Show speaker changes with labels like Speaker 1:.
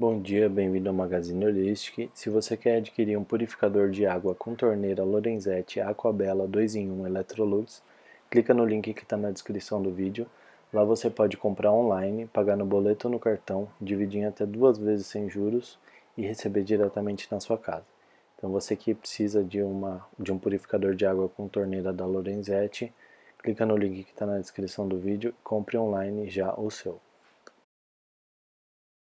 Speaker 1: Bom dia, bem-vindo ao Magazine Holistic. Se você quer adquirir um purificador de água com torneira Lorenzetti Aquabella 2 em 1 Electrolux, clica no link que está na descrição do vídeo. Lá você pode comprar online, pagar no boleto ou no cartão, dividir em até duas vezes sem juros e receber diretamente na sua casa. Então você que precisa de, uma, de um purificador de água com torneira da Lorenzetti, clica no link que está na descrição do vídeo e compre online já o seu.